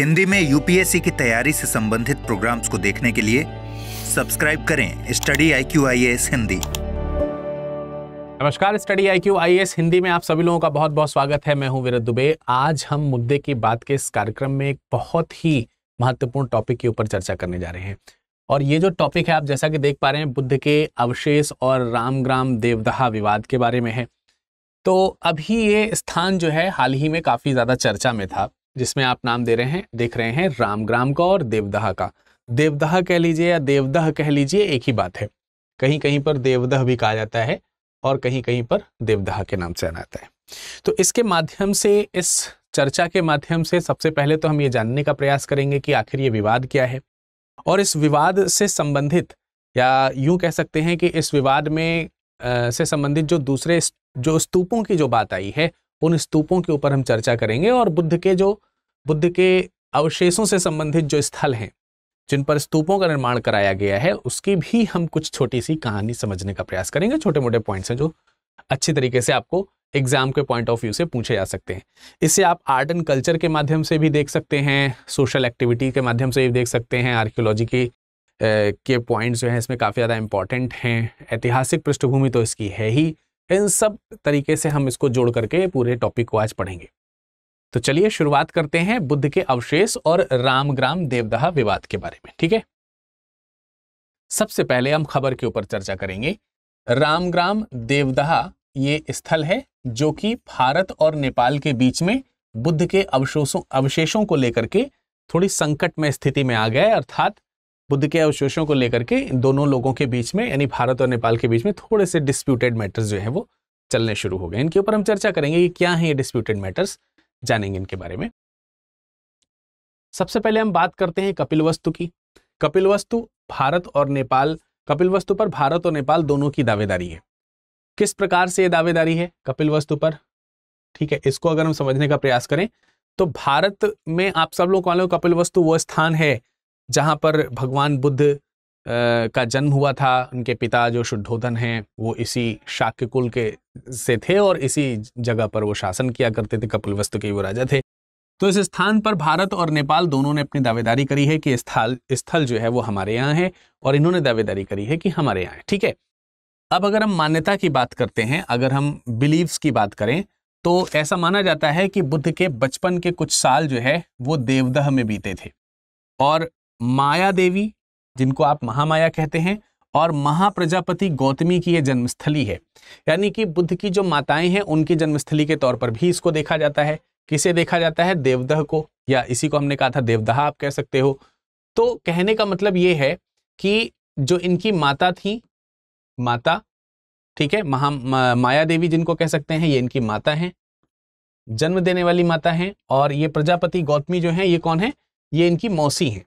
हिंदी में यूपीएससी की तैयारी से संबंधित प्रोग्राम्स को देखने के लिए सब्सक्राइब करें study I Q I S Hindi नमस्कार study I Q I S Hindi में आप सभी लोगों का बहुत बहुत स्वागत है मैं हूं वीरत दुबे आज हम मुद्दे की बात के इस कार्यक्रम में एक बहुत ही महत्वपूर्ण टॉपिक के ऊपर चर्चा करने जा रहे हैं और ये जो टॉपिक है आप जैसा कि देख पा रहे हैं बुद्ध के अवशेष और रामग्राम देवदहा विवाद के बारे में है तो अभी ये स्थान जो है हाल ही में काफ़ी ज़्यादा चर्चा में था जिसमें आप नाम दे रहे हैं देख रहे हैं रामग्राम का और देवदाह का देवदाह कह लीजिए या देवदह कह लीजिए एक ही बात है कहीं कहीं पर देवदह भी कहा जाता है और कहीं कहीं पर देवदाह के नाम से आना है तो इसके माध्यम से इस चर्चा के माध्यम से सबसे पहले तो हम ये जानने का प्रयास करेंगे कि आखिर ये विवाद क्या है और इस विवाद से संबंधित या यूं कह सकते हैं कि इस विवाद में आ, से संबंधित जो दूसरे जो स्तूपों की जो बात आई है उन स्तूपों के ऊपर हम चर्चा करेंगे और बुद्ध के जो बुद्ध के अवशेषों से संबंधित जो स्थल हैं जिन पर स्तूपों का निर्माण कराया गया है उसकी भी हम कुछ छोटी सी कहानी समझने का प्रयास करेंगे छोटे मोटे पॉइंट्स हैं जो अच्छी तरीके से आपको एग्जाम के पॉइंट ऑफ व्यू से पूछे जा सकते हैं इसे आप आर्ट एंड कल्चर के माध्यम से भी देख सकते हैं सोशल एक्टिविटी के माध्यम से भी देख सकते हैं आर्कियोलॉजी की के पॉइंट्स जो हैं इसमें काफ़ी ज़्यादा इंपॉर्टेंट हैं ऐतिहासिक पृष्ठभूमि तो इसकी है ही इन सब तरीके से हम इसको जोड़ करके पूरे टॉपिक को आज पढ़ेंगे तो चलिए शुरुआत करते हैं बुद्ध के अवशेष और रामग्राम देवदाह विवाद के बारे में ठीक है सबसे पहले हम खबर के ऊपर चर्चा करेंगे रामग्राम देवदाह ये स्थल है जो कि भारत और नेपाल के बीच में बुद्ध के अवशेषों अवशेषों को लेकर के थोड़ी संकट में स्थिति में आ गया है अर्थात बुद्ध के अवशेषों को लेकर के इन दोनों लोगों के बीच में यानी भारत और नेपाल के बीच में थोड़े से डिस्प्यूटेड मैटर्स जो है वो चलने शुरू हो गए इनके ऊपर हम चर्चा करेंगे कि क्या है ये डिस्प्यूटेड मैटर्स जानेंगे इनके बारे में सबसे पहले हम बात करते हैं वस्तु की वस्तु भारत और नेपाल वस्तु पर भारत और नेपाल दोनों की दावेदारी है किस प्रकार से ये दावेदारी है वस्तु पर ठीक है इसको अगर हम समझने का प्रयास करें तो भारत में आप सब लोग कपिल वस्तु वो स्थान है जहाँ पर भगवान बुद्ध का जन्म हुआ था उनके पिता जो शुद्धोधन हैं वो इसी शाक्य कुल के से थे और इसी जगह पर वो शासन किया करते थे कपिल वस्तु के वो राजा थे तो इस स्थान पर भारत और नेपाल दोनों ने अपनी दावेदारी करी है कि स्थल स्थल जो है वो हमारे यहाँ है और इन्होंने दावेदारी करी है कि हमारे यहाँ है ठीक है अब अगर हम मान्यता की बात करते हैं अगर हम बिलीव्स की बात करें तो ऐसा माना जाता है कि बुद्ध के बचपन के कुछ साल जो है वो देवदह में बीते थे और माया देवी जिनको आप महामाया कहते हैं और महाप्रजापति गौतमी की यह जन्मस्थली है यानी कि बुद्ध की जो माताएं हैं उनकी जन्मस्थली के तौर पर भी इसको देखा जाता है किसे देखा जाता है देवदह को या इसी को हमने कहा था देवदहा आप कह सकते हो तो कहने का मतलब ये है कि जो इनकी माता थी माता ठीक है महा माया देवी जिनको कह सकते हैं ये इनकी माता हैं जन्म देने वाली माता हैं और ये प्रजापति गौतमी जो हैं ये कौन है ये इनकी मौसी हैं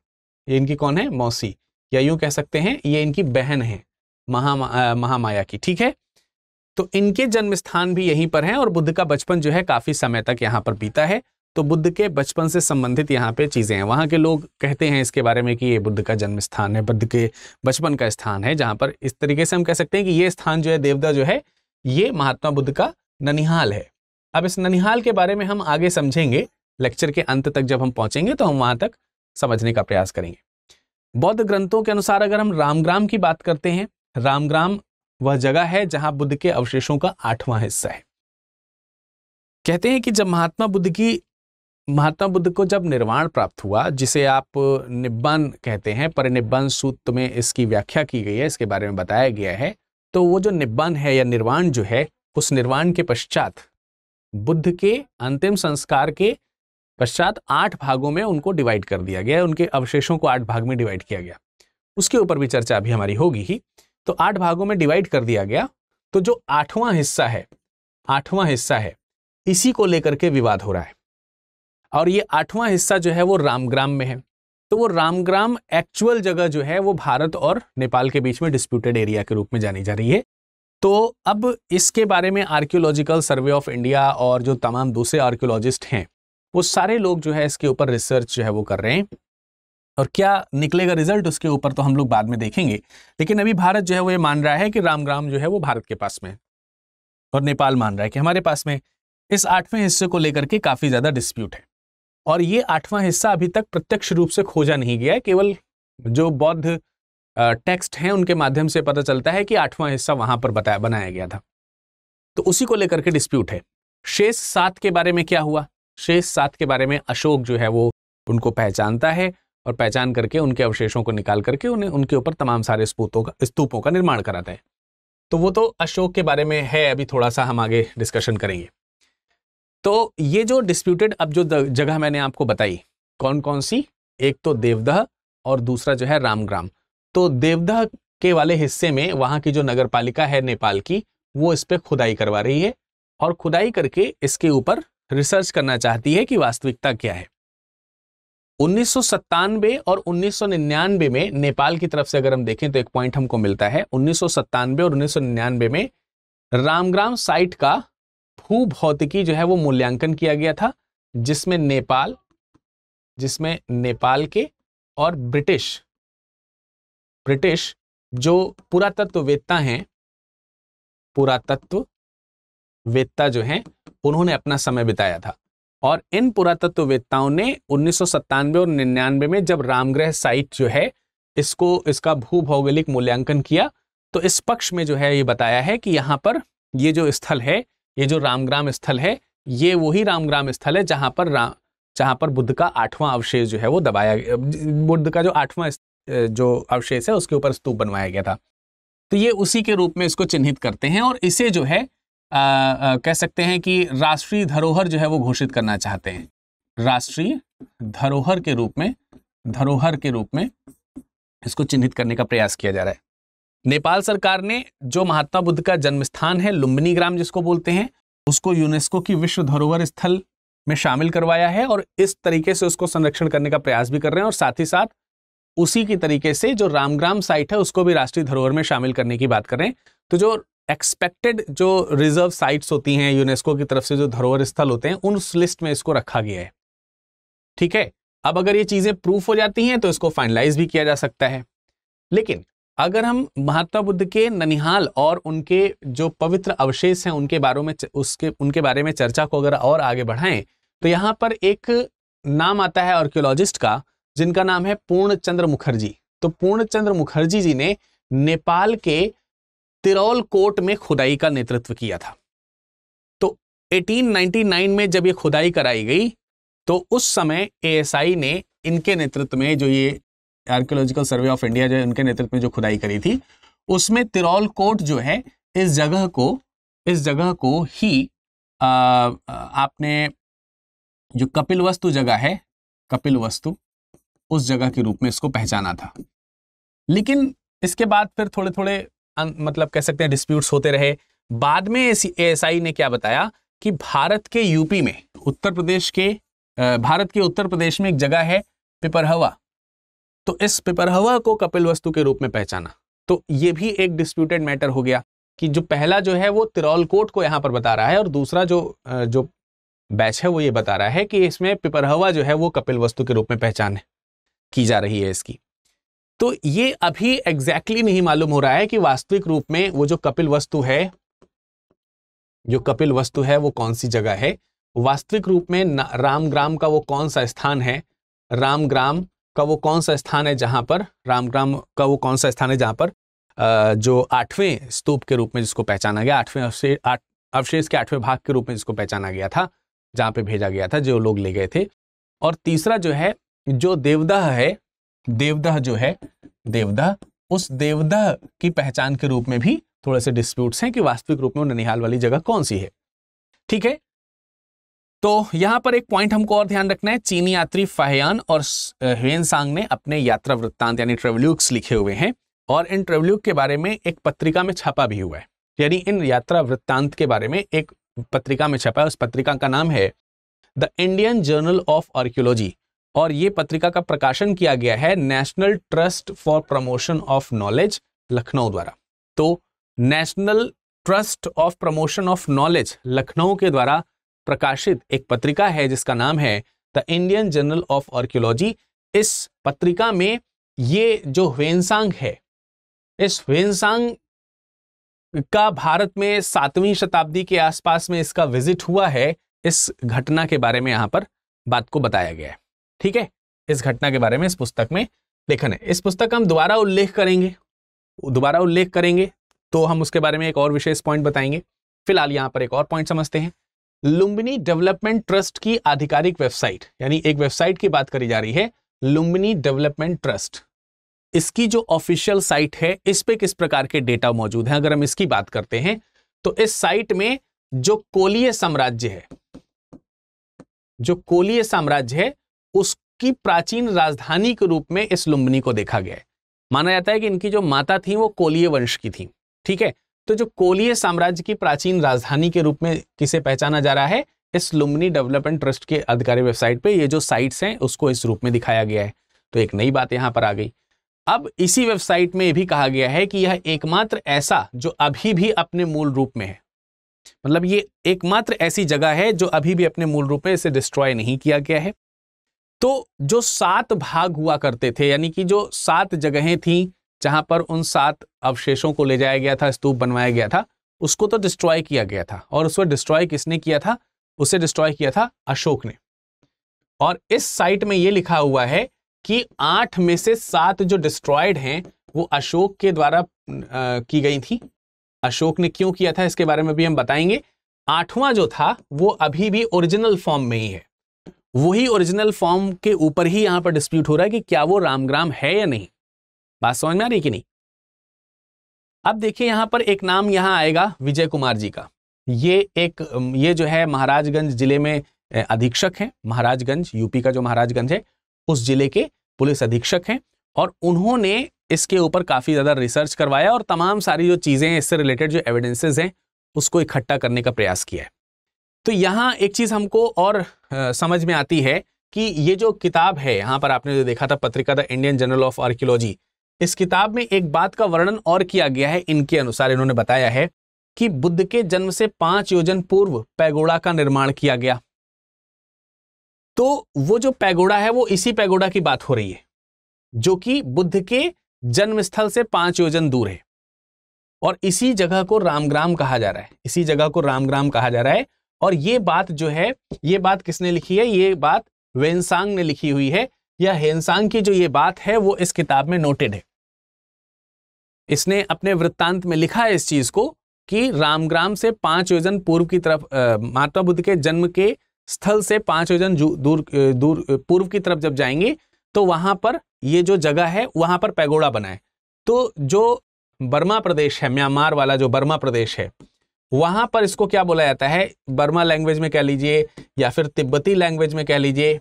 ये इनकी कौन है मौसी या यूं कह सकते हैं ये इनकी बहन है महा महामाया की ठीक है तो इनके जन्म स्थान भी यहीं पर है और बुद्ध का बचपन जो है काफी समय तक यहाँ पर बीता है तो बुद्ध के बचपन से संबंधित यहाँ पे चीजें हैं वहां के लोग कहते हैं इसके बारे में कि ये बुद्ध का जन्म स्थान है बुद्ध के बचपन का स्थान है जहां पर इस तरीके से हम कह सकते हैं कि ये स्थान जो है देवदा जो है ये महात्मा बुद्ध का ननिहाल है अब इस ननिहाल के बारे में हम आगे समझेंगे लेक्चर के अंत तक जब हम पहुंचेंगे तो हम वहां तक समझने का प्रयास करेंगे बौद्ध ग्रंथों के अनुसार अगर हम रामग्राम की बात करते हैं रामग्राम वह जगह है जहां बुद्ध के अवशेषों का आठवां हिस्सा है कहते हैं कि जब महात्मा बुद्ध की महात्मा बुद्ध को जब निर्वाण प्राप्त हुआ जिसे आप निब्बन कहते हैं परिनिब्बान सूत्र में इसकी व्याख्या की गई है इसके बारे में बताया गया है तो वो जो निब्बन है या निर्वाण जो है उस निर्वाण के पश्चात बुद्ध के अंतिम संस्कार के पश्चात आठ भागों में उनको डिवाइड कर दिया गया उनके अवशेषों को आठ भाग में डिवाइड किया गया उसके ऊपर भी चर्चा अभी हमारी होगी ही तो आठ भागों में डिवाइड कर दिया गया तो जो आठवां हिस्सा है आठवां हिस्सा है इसी को लेकर के विवाद हो रहा है और ये आठवां हिस्सा जो है वो रामग्राम में है तो वो रामग्राम एक्चुअल जगह जो है वो भारत और नेपाल के बीच में डिस्प्यूटेड एरिया के रूप में जानी जा रही है तो अब इसके बारे में आर्कियोलॉजिकल सर्वे ऑफ इंडिया और जो तमाम दूसरे आर्कियोलॉजिस्ट हैं वो सारे लोग जो है इसके ऊपर रिसर्च जो है वो कर रहे हैं और क्या निकलेगा रिजल्ट उसके ऊपर तो हम लोग बाद में देखेंगे लेकिन अभी भारत जो है वो ये मान रहा है कि रामग्राम जो है वो भारत के पास में और नेपाल मान रहा है कि हमारे पास में इस आठवें हिस्से को लेकर के काफ़ी ज़्यादा डिस्प्यूट है और ये आठवां हिस्सा अभी तक प्रत्यक्ष रूप से खोजा नहीं गया है केवल जो बौद्ध टेक्स्ट हैं उनके माध्यम से पता चलता है कि आठवां हिस्सा वहाँ पर बताया बनाया गया था तो उसी को लेकर के डिस्प्यूट है शेष सात के बारे में क्या हुआ शेष सात के बारे में अशोक जो है वो उनको पहचानता है और पहचान करके उनके अवशेषों को निकाल करके उन्हें उनके ऊपर तमाम सारे स्पूतों का स्तूपों का निर्माण कराता है तो वो तो अशोक के बारे में है अभी थोड़ा सा हम आगे डिस्कशन करेंगे तो ये जो डिस्प्यूटेड अब जो जगह मैंने आपको बताई कौन कौन सी एक तो देवदह और दूसरा जो है रामग्राम तो देवदह के वाले हिस्से में वहाँ की जो नगर पालिका है नेपाल की वो इस पर खुदाई करवा रही है और खुदाई करके इसके ऊपर रिसर्च करना चाहती है कि वास्तविकता क्या है उन्नीस और उन्नीस में नेपाल की तरफ से अगर हम देखें तो एक पॉइंट हमको मिलता है उन्नीस और उन्नीस में रामग्राम साइट का भू भौतिकी जो है वो मूल्यांकन किया गया था जिसमें नेपाल जिसमें नेपाल के और ब्रिटिश ब्रिटिश जो पुरातत्ववेत्ता हैं पुरातत्ववेत्ता जो हैं उन्होंने अपना समय बिताया था और इन पुरातत्ववेदताओं ने उन्नीस और निन्यानवे में जब रामग्रह साइट जो है इसको इसका भू भौगोलिक मूल्यांकन किया तो इस पक्ष में जो है ये बताया है कि यहाँ पर ये जो स्थल है ये जो रामग्राम स्थल है ये वही रामग्राम स्थल है जहाँ पर राम जहाँ पर बुद्ध का आठवां अवशेष जो है वो दबाया गया बुद्ध का जो आठवां जो अवशेष है उसके ऊपर स्तूप बनवाया गया था तो ये उसी के रूप में इसको चिन्हित करते हैं और इसे जो है कह सकते हैं कि राष्ट्रीय धरोहर जो है वो घोषित करना चाहते हैं राष्ट्रीय धरोहर के रूप में धरोहर के रूप में इसको चिन्हित करने का प्रयास किया जा रहा है नेपाल सरकार ने जो महात्मा बुद्ध का जन्म स्थान है लुम्बिनी ग्राम जिसको बोलते हैं उसको यूनेस्को की विश्व धरोहर स्थल में शामिल करवाया है और इस तरीके से उसको संरक्षण करने का प्रयास भी कर रहे हैं और साथ ही साथ उसी की तरीके से जो रामग्राम साइट है उसको भी राष्ट्रीय धरोहर में शामिल करने की बात कर रहे हैं तो जो एक्सपेक्टेड जो रिजर्व साइट्स होती हैं यूनेस्को की तरफ से जो धरोहर स्थल होते हैं उन लिस्ट में इसको रखा गया है ठीक है अब अगर ये चीज़ें प्रूफ हो जाती हैं तो इसको फाइनलाइज भी किया जा सकता है लेकिन अगर हम महात्मा बुद्ध के ननिहाल और उनके जो पवित्र अवशेष हैं उनके बारे में उसके उनके बारे में चर्चा को अगर और आगे बढ़ाएं तो यहाँ पर एक नाम आता है आर्क्योलॉजिस्ट का जिनका नाम है पूर्ण चंद्र मुखर्जी तो पूर्ण चंद्र मुखर्जी जी ने नेपाल के तिरौल कोट में खुदाई का नेतृत्व किया था तो 1899 में जब ये खुदाई कराई गई तो उस समय एएसआई ने इनके नेतृत्व में जो ये आर्कियोलॉजिकल सर्वे ऑफ इंडिया जो है उनके नेतृत्व में जो खुदाई करी थी उसमें तिरौल कोट जो है इस जगह को इस जगह को ही आ, आपने जो कपिल वस्तु जगह है कपिल वस्तु उस जगह के रूप में इसको पहचाना था लेकिन इसके बाद फिर थोड़े थोड़े अं, मतलब कह सकते हैं डिस्प्यूट्स होते रहे बाद में एएसआई ने क्या बताया कि भारत के यूपी में उत्तर प्रदेश के भारत के उत्तर प्रदेश में एक जगह है पिपरहवा तो इस पिपरहवा को कपिल वस्तु के रूप में पहचाना तो ये भी एक डिस्प्यूटेड मैटर हो गया कि जो पहला जो है वो तिरौलकोट को यहाँ पर बता रहा है और दूसरा जो जो बैच है वो ये बता रहा है कि इसमें पिपरहवा जो है वो कपिल वस्तु के रूप में पहचान की जा रही है इसकी तो ये अभी एग्जैक्टली exactly नहीं मालूम हो रहा है कि वास्तविक रूप में वो जो कपिल वस्तु है जो कपिल वस्तु है वो कौन सी जगह है वास्तविक रूप में रामग्राम का वो कौन सा स्थान है रामग्राम का वो कौन सा स्थान है जहां पर रामग्राम का वो कौन सा स्थान है जहां पर जो आठवें स्तूप के रूप में जिसको पहचाना गया आठवें अवशेष अवशेष के आठवें भाग के रूप में जिसको पहचाना गया था जहां पे भेजा गया था जो लोग ले गए थे और तीसरा जो है जो देवदाह है देवदह जो है देवदह उस देवदह की पहचान के रूप में भी थोड़े से डिस्प्यूट्स हैं कि वास्तविक रूप में ननिहाल वाली जगह कौन सी है ठीक है तो यहां पर एक पॉइंट हमको और ध्यान रखना है चीनी यात्री फाहयान और हेनसांग ने अपने यात्रा वृत्तांत यानी ट्रेवल्यूक्स लिखे हुए हैं और इन ट्रेवल्यूक के बारे में एक पत्रिका में छपा भी हुआ है यानी इन यात्रा वृत्तांत के बारे में एक पत्रिका में छपा है उस पत्रिका का नाम है the Indian journal of archaeology और ये पत्रिका का प्रकाशन किया गया है national trust for promotion of knowledge Lucknow द्वारा तो national trust of promotion of knowledge Lucknow के द्वारा प्रकाशित एक पत्रिका है जिसका नाम है the Indian journal of archaeology इस पत्रिका में ये जो ह्वेनसांग है इस वेनसांग का भारत में सातवीं शताब्दी के आसपास में इसका विजिट हुआ है इस घटना के बारे में यहाँ पर बात को बताया गया है ठीक है इस घटना के बारे में इस पुस्तक में लेखन है इस पुस्तक का हम दोबारा उल्लेख करेंगे दोबारा उल्लेख करेंगे तो हम उसके बारे में एक और विशेष पॉइंट बताएंगे फिलहाल यहाँ पर एक और पॉइंट समझते हैं लुम्बिनी डेवलपमेंट ट्रस्ट की आधिकारिक वेबसाइट यानी एक वेबसाइट की बात करी जा रही है लुम्बिनी डेवलपमेंट ट्रस्ट इसकी जो ऑफिशियल साइट है इस पे किस प्रकार के डेटा मौजूद हैं अगर हम इसकी बात करते हैं तो इस साइट में जो कोलीय साम्राज्य है जो कोलीय साम्राज्य है उसकी प्राचीन राजधानी के रूप में इस लुम्बनी को देखा गया है माना जाता है कि इनकी जो माता थी वो कोलिय वंश की थी ठीक है तो जो कोलिय साम्राज्य की प्राचीन राजधानी के रूप में किसे पहचाना जा रहा है इस लुम्बनी डेवलपमेंट ट्रस्ट के अधिकारी वेबसाइट पे ये जो साइट्स हैं उसको इस रूप में दिखाया गया है तो एक नई बात यहाँ पर आ गई अब इसी वेबसाइट में भी कहा गया है कि यह एकमात्र ऐसा जो अभी भी अपने मूल रूप में है मतलब ये एकमात्र ऐसी जगह है जो अभी भी अपने मूल रूप में इसे डिस्ट्रॉय नहीं किया गया है तो जो सात भाग हुआ करते थे यानी कि जो सात जगहें थी जहां पर उन सात अवशेषों को ले जाया गया था स्तूप बनवाया गया था उसको तो डिस्ट्रॉय किया गया था और उसको डिस्ट्रॉय किसने किया था उसे डिस्ट्रॉय किया था अशोक ने और इस साइट में यह लिखा हुआ है कि आठ में से सात जो डिस्ट्रॉयड हैं वो अशोक के द्वारा आ, की गई थी अशोक ने क्यों किया था इसके बारे में भी हम बताएंगे आठवां जो था वो अभी भी ओरिजिनल फॉर्म में ही है वही ओरिजिनल फॉर्म के ऊपर ही यहां पर डिस्प्यूट हो रहा है कि क्या वो रामग्राम है या नहीं बात समझ में आ रही कि नहीं अब देखिए यहां पर एक नाम यहां आएगा विजय कुमार जी का ये एक ये जो है महाराजगंज जिले में अधीक्षक हैं महाराजगंज यूपी का जो महाराजगंज है उस जिले के पुलिस अधीक्षक हैं और उन्होंने इसके ऊपर काफ़ी ज़्यादा रिसर्च करवाया और तमाम सारी जो चीज़ें हैं इससे रिलेटेड जो एविडेंसेज हैं उसको इकट्ठा करने का प्रयास किया है तो यहाँ एक चीज़ हमको और समझ में आती है कि ये जो किताब है यहाँ पर आपने जो देखा था पत्रिका the Indian journal of archaeology इस किताब में एक बात का वर्णन और किया गया है इनके अनुसार इन्होंने बताया है कि बुद्ध के जन्म से पांच योजन पूर्व पैगोड़ा का निर्माण किया गया तो वो जो पैगोड़ा है वो इसी पैगोड़ा की बात हो रही है जो कि बुद्ध के जन्म स्थल से पांच योजन दूर है और इसी जगह को रामग्राम कहा जा रहा है इसी जगह को रामग्राम कहा जा रहा है और ये बात जो है ये बात किसने लिखी है ये बात वेनसांग ने लिखी हुई है या हेनसांग की जो ये बात है वो इस किताब में नोटेड है इसने अपने वृत्तांत में लिखा है इस चीज को कि रामग्राम से पांच योजन पूर्व की तरफ महात्मा बुद्ध के जन्म के स्थल से पांच योजन दूर दूर पूर्व की तरफ जब जाएंगे तो वहां पर ये जो जगह है वहां पर पैगोड़ा बनाए तो जो बर्मा प्रदेश है म्यांमार वाला जो बर्मा प्रदेश है वहां पर इसको क्या बोला जाता है बर्मा लैंग्वेज में कह लीजिए या फिर तिब्बती लैंग्वेज में कह लीजिए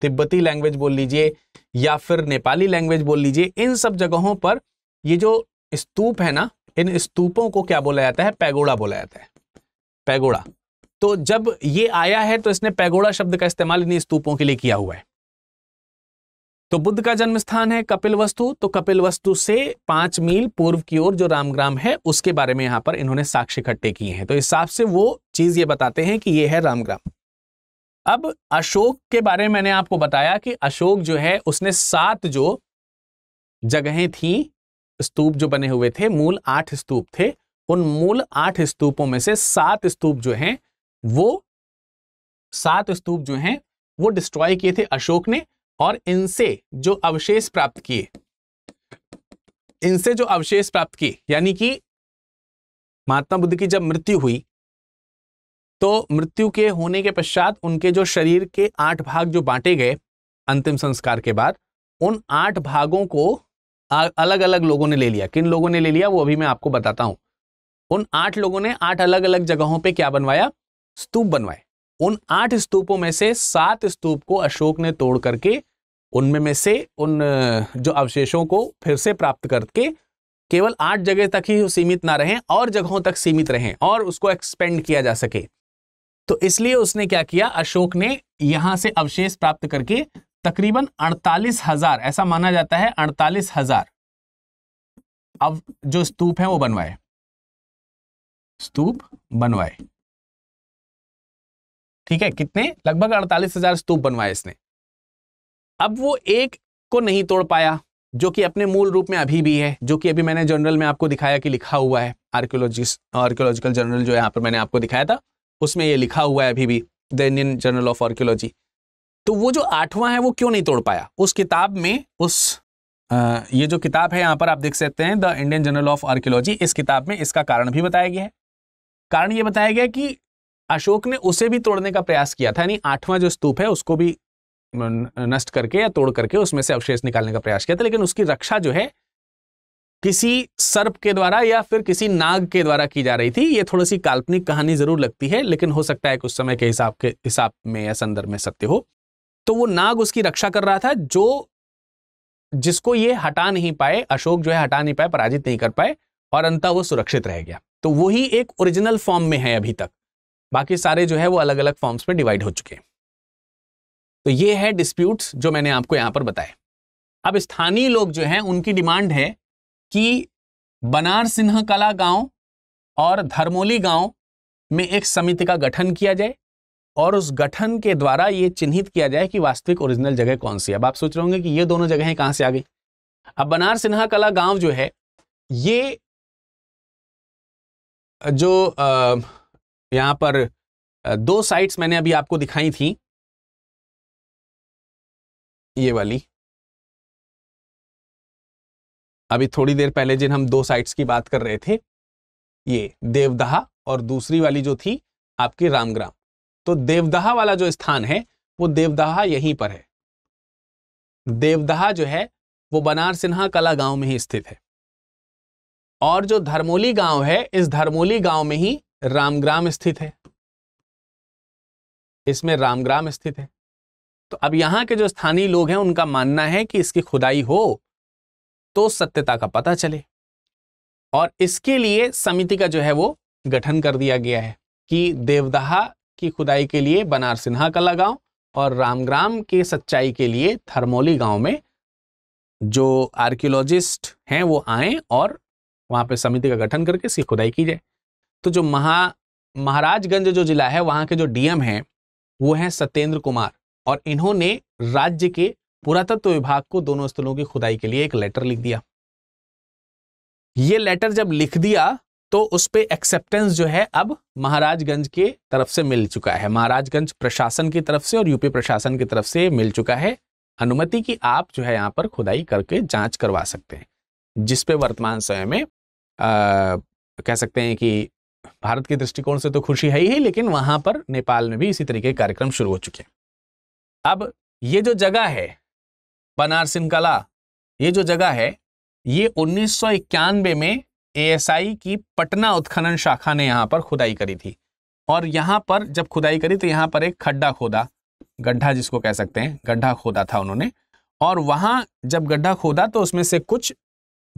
तिब्बती लैंग्वेज बोल लीजिए या फिर नेपाली लैंग्वेज बोल लीजिए इन सब जगहों पर ये जो स्तूप है ना इन स्तूपों को क्या बोला जाता है पैगोड़ा बोला जाता है पैगोड़ा तो जब ये आया है तो इसने पैगोड़ा शब्द का इस्तेमाल इन स्तूपों के लिए किया हुआ है तो बुद्ध का जन्म स्थान है कपिल वस्तु तो कपिल वस्तु से पांच मील पूर्व की ओर जो रामग्राम है उसके बारे में यहां पर इन्होंने साक्ष्य इकट्ठे किए हैं तो इस हिसाब से वो चीज ये बताते हैं कि ये है रामग्राम अब अशोक के बारे में मैंने आपको बताया कि अशोक जो है उसने सात जो जगहें थी स्तूप जो बने हुए थे मूल आठ स्तूप थे उन मूल आठ स्तूपों में से सात स्तूप जो हैं वो सात स्तूप जो हैं वो डिस्ट्रॉय किए थे अशोक ने और इनसे जो अवशेष प्राप्त किए इनसे जो अवशेष प्राप्त किए यानी कि महात्मा बुद्ध की जब मृत्यु हुई तो मृत्यु के होने के पश्चात उनके जो शरीर के आठ भाग जो बांटे गए अंतिम संस्कार के बाद उन आठ भागों को अलग अलग लोगों ने ले लिया किन लोगों ने ले लिया वो अभी मैं आपको बताता हूं उन आठ लोगों ने आठ अलग अलग जगहों पे क्या बनवाया स्तूप बनवाए उन आठ स्तूपों में से सात स्तूप को अशोक ने तोड़ करके उनमें में से उन जो अवशेषों को फिर से प्राप्त करके केवल आठ जगह तक ही सीमित ना रहें और जगहों तक सीमित रहें और उसको एक्सपेंड किया जा सके तो इसलिए उसने क्या किया अशोक ने यहां से अवशेष प्राप्त करके तकरीबन अड़तालीस हजार ऐसा माना जाता है अड़तालीस हजार अब जो स्तूप है वो बनवाए स्तूप बनवाए ठीक है कितने लगभग अड़तालीस हजार स्तूप बनवाए इसने अब वो एक को नहीं तोड़ पाया जो कि अपने मूल रूप में अभी भी है जो कि अभी मैंने जर्नल में आपको दिखाया कि लिखा हुआ है आर्क्योलॉजिस्ट आर्क्योलॉजिकल जर्नल जो यहाँ पर मैंने आपको दिखाया था उसमें ये लिखा हुआ है अभी भी the Indian journal of archaeology तो वो जो आठवां है वो क्यों नहीं तोड़ पाया उस किताब में उस आ, ये जो किताब है यहाँ पर आप देख सकते हैं the Indian journal of archaeology इस किताब में इसका कारण भी बताया गया है कारण ये बताया गया कि अशोक ने उसे भी तोड़ने का प्रयास किया था यानी आठवां जो स्तूप है उसको भी नष्ट करके या तोड़ करके उसमें से अवशेष निकालने का प्रयास किया था लेकिन उसकी रक्षा जो है किसी सर्प के द्वारा या फिर किसी नाग के द्वारा की जा रही थी ये थोड़ी सी काल्पनिक कहानी जरूर लगती है लेकिन हो सकता है कुछ समय के हिसाब के हिसाब में या संदर्भ में सत्य हो तो वो नाग उसकी रक्षा कर रहा था जो जिसको ये हटा नहीं पाए अशोक जो है हटा नहीं पाए पराजित नहीं कर पाए और अंतः वो सुरक्षित रह गया तो वही एक ओरिजिनल फॉर्म में है अभी तक बाकी सारे जो है वो अलग अलग फॉर्म्स में डिवाइड हो चुके हैं तो ये है डिस्प्यूट्स जो मैंने आपको यहाँ पर बताए अब स्थानीय लोग जो हैं उनकी डिमांड है कि बनार सिन्हा कला गांव और धर्मोली गांव में एक समिति का गठन किया जाए और उस गठन के द्वारा ये चिन्हित किया जाए कि वास्तविक ओरिजिनल जगह कौन सी अब आप सोच रहे होंगे कि ये दोनों जगहें कहाँ से आ गई अब बनार सिन्हा कला गांव जो है ये जो यहाँ पर दो साइट्स मैंने अभी आपको दिखाई थी ये वाली अभी थोड़ी देर पहले जिन हम दो साइट्स की बात कर रहे थे ये देवदहा और दूसरी वाली जो थी आपकी रामग्राम तो देवदहा वाला जो स्थान है वो देवदहा यहीं पर है देवदहा जो है वो बनार सिन्हा कला गांव में ही स्थित है और जो धर्मोली गांव है इस धर्मोली गांव में ही रामग्राम स्थित है इसमें रामग्राम स्थित है तो अब यहाँ के जो स्थानीय लोग हैं उनका मानना है कि इसकी खुदाई हो तो सत्यता का पता चले और इसके लिए समिति का जो है वो गठन कर दिया गया है कि देवदहा की खुदाई के लिए बनार सिन्हा कला गांव और रामग्राम के सच्चाई के लिए थर्मोली गांव में जो आर्कियोलॉजिस्ट हैं वो आए और वहाँ पे समिति का गठन करके इसकी खुदाई की जाए तो जो महा महाराजगंज जो जिला है वहाँ के जो डीएम हैं वो हैं सत्येंद्र कुमार और इन्होंने राज्य के पुरातत्व विभाग को दोनों स्थलों की खुदाई के लिए एक लेटर लिख दिया ये लेटर जब लिख दिया तो उस पर एक्सेप्टेंस जो है अब महाराजगंज के तरफ से मिल चुका है महाराजगंज प्रशासन की तरफ से और यूपी प्रशासन की तरफ से मिल चुका है अनुमति की आप जो है यहाँ पर खुदाई करके जांच करवा सकते हैं जिसपे वर्तमान समय में आ, कह सकते हैं कि भारत के दृष्टिकोण से तो खुशी है ही लेकिन वहाँ पर नेपाल में भी इसी तरीके कार्यक्रम शुरू हो चुके हैं अब ये जो जगह है बनारसिन कला ये जो जगह है ये उन्नीस में एएसआई की पटना उत्खनन शाखा ने यहाँ पर खुदाई करी थी और यहाँ पर जब खुदाई करी तो यहाँ पर एक खड्डा खोदा गड्ढा जिसको कह सकते हैं गड्ढा खोदा था उन्होंने और वहाँ जब गड्ढा खोदा तो उसमें से कुछ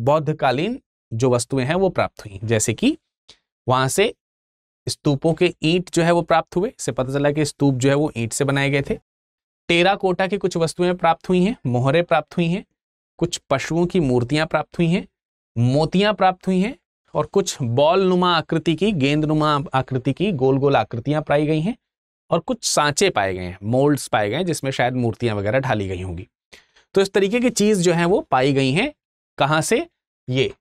बौद्धकालीन जो वस्तुएं हैं वो प्राप्त हुई जैसे कि वहाँ से स्तूपों के ईंट जो है वो प्राप्त हुए इससे पता चला कि स्तूप जो है वो ईंट से बनाए गए थे टेरा कोटा की कुछ वस्तुएं प्राप्त हुई हैं मोहरे प्राप्त हुई हैं कुछ पशुओं की मूर्तियां प्राप्त हुई हैं मोतियां प्राप्त हुई हैं और कुछ बॉल नुमा आकृति की गेंद नुमा आकृति की गोल गोल आकृतियां पाई गई हैं और कुछ सांचे पाए गए हैं मोल्ड्स पाए गए हैं जिसमें शायद मूर्तियां वगैरह ढाली गई होंगी तो इस तरीके की चीज जो है वो पाई गई हैं कहाँ से ये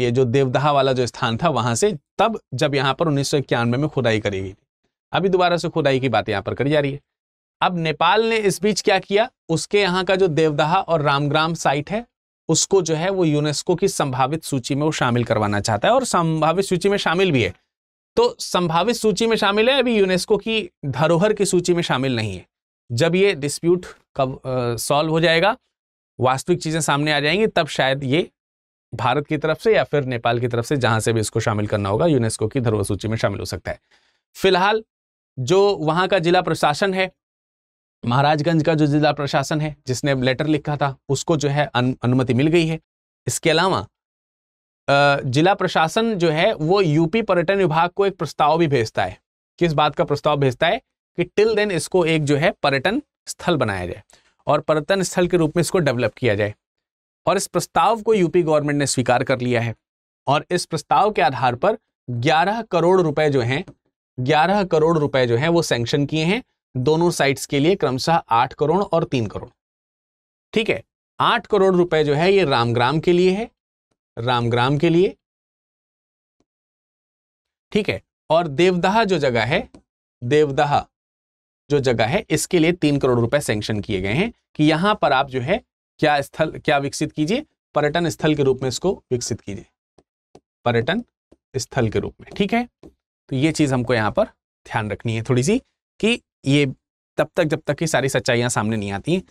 ये जो देवदहा वाला जो स्थान था वहां से तब जब यहाँ पर उन्नीस में खुदाई करी गई थी अभी दोबारा से खुदाई की बात यहाँ पर करी जा रही है अब नेपाल ने इस बीच क्या किया उसके यहाँ का जो देवदहा और रामग्राम साइट है उसको जो है वो यूनेस्को की संभावित सूची में वो शामिल करवाना चाहता है और संभावित सूची में शामिल भी है तो संभावित सूची में शामिल है अभी यूनेस्को की धरोहर की सूची में शामिल नहीं है जब ये डिस्प्यूट कब सॉल्व हो जाएगा वास्तविक चीज़ें सामने आ जाएंगी तब शायद ये भारत की तरफ से या फिर नेपाल की तरफ से जहां से भी इसको शामिल करना होगा यूनेस्को की धरोहर सूची में शामिल हो सकता है फिलहाल जो वहां का जिला प्रशासन है महाराजगंज का जो जिला प्रशासन है जिसने लेटर लिखा था उसको जो है अनुमति मिल गई है इसके अलावा जिला प्रशासन जो है वो यूपी पर्यटन विभाग को एक प्रस्ताव भी भेजता है किस बात का प्रस्ताव भेजता है कि टिल देन इसको एक जो है पर्यटन स्थल बनाया जाए और पर्यटन स्थल के रूप में इसको डेवलप किया जाए और इस प्रस्ताव को यूपी गवर्नमेंट ने स्वीकार कर लिया है और इस प्रस्ताव के आधार पर 11 करोड़ रुपए जो हैं 11 करोड़ रुपए जो हैं वो सैंक्शन किए हैं दोनों साइट्स के लिए क्रमशः आठ करोड़ और तीन करोड़ ठीक है आठ करोड़ रुपए जो है ये रामग्राम के लिए है रामग्राम के लिए ठीक है और देवदाह जो जगह है देवदाह जो जगह है इसके लिए तीन करोड़ रुपए सेंक्शन किए गए हैं कि यहां पर आप जो है क्या स्थल क्या विकसित कीजिए पर्यटन स्थल के रूप में इसको विकसित कीजिए पर्यटन स्थल के रूप में ठीक है तो ये चीज हमको यहां पर ध्यान रखनी है थोड़ी सी कि ये तब तक जब तक की सारी सच्चाइयां सामने नहीं आती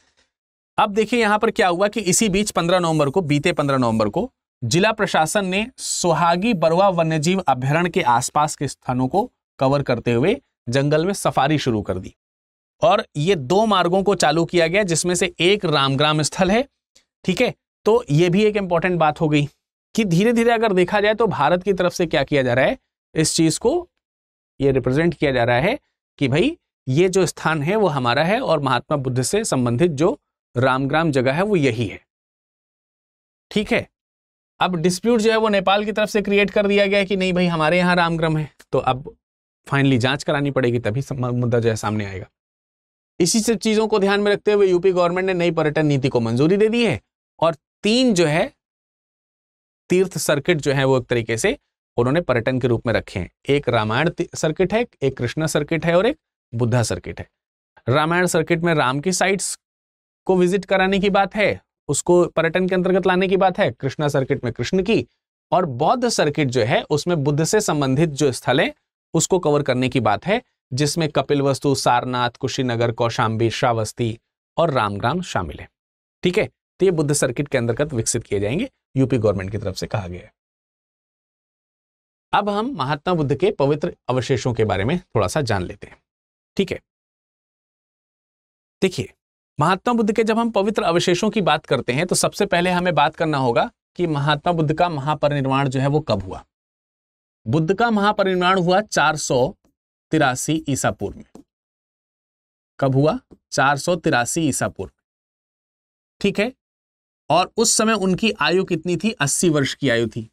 अब देखिए यहां पर क्या हुआ कि इसी बीच 15 नवंबर को बीते 15 नवंबर को जिला प्रशासन ने सुहागी बरुआ वन्यजीव अभ्यारण्य के आसपास के स्थानों को कवर करते हुए जंगल में सफारी शुरू कर दी और ये दो मार्गों को चालू किया गया जिसमें से एक रामग्राम स्थल है ठीक है तो ये भी एक इंपॉर्टेंट बात हो गई कि धीरे धीरे अगर देखा जाए तो भारत की तरफ से क्या किया जा रहा है इस चीज को ये रिप्रेजेंट किया जा रहा है कि भाई ये जो स्थान है वो हमारा है और महात्मा बुद्ध से संबंधित जो रामग्राम जगह है वो यही है ठीक है अब डिस्प्यूट जो है वो नेपाल की तरफ से क्रिएट कर दिया गया कि नहीं भाई हमारे यहाँ रामग्राम है तो अब फाइनली जांच करानी पड़ेगी तभी मुद्दा जो है सामने आएगा इसी सब चीज़ों को ध्यान में रखते हुए यूपी गवर्नमेंट ने नई पर्यटन नीति को मंजूरी दे दी है और तीन जो है तीर्थ सर्किट जो है वो एक तरीके से उन्होंने पर्यटन के रूप में रखे हैं एक रामायण सर्किट है एक कृष्णा सर्किट है और एक बुद्धा सर्किट है रामायण सर्किट में राम की साइट्स को विजिट कराने की बात है उसको पर्यटन के अंतर्गत लाने की बात है कृष्णा सर्किट में कृष्ण की और बौद्ध सर्किट जो है उसमें बुद्ध से संबंधित जो स्थल है उसको कवर करने की बात है जिसमें कपिल वस्तु सारनाथ कुशीनगर कौशाम्बी श्रावस्ती और रामग्राम शामिल है ठीक है तो ये बुद्ध सर्किट के अंतर्गत विकसित किए जाएंगे यूपी गवर्नमेंट की तरफ से कहा गया है अब हम महात्मा बुद्ध के पवित्र अवशेषों के बारे में थोड़ा सा जान लेते हैं ठीक है देखिए महात्मा बुद्ध के जब हम पवित्र अवशेषों की बात करते हैं तो सबसे पहले हमें बात करना होगा कि महात्मा बुद्ध का महापरिनिर्वाण जो है वो कब हुआ बुद्ध का महापरिनिर्वाण हुआ चार सौ तिरासी ईसा पूर्व में कब हुआ चार सौ तिरासी ईसा पूर्व ठीक है और उस समय उनकी आयु कितनी थी अस्सी वर्ष की आयु थी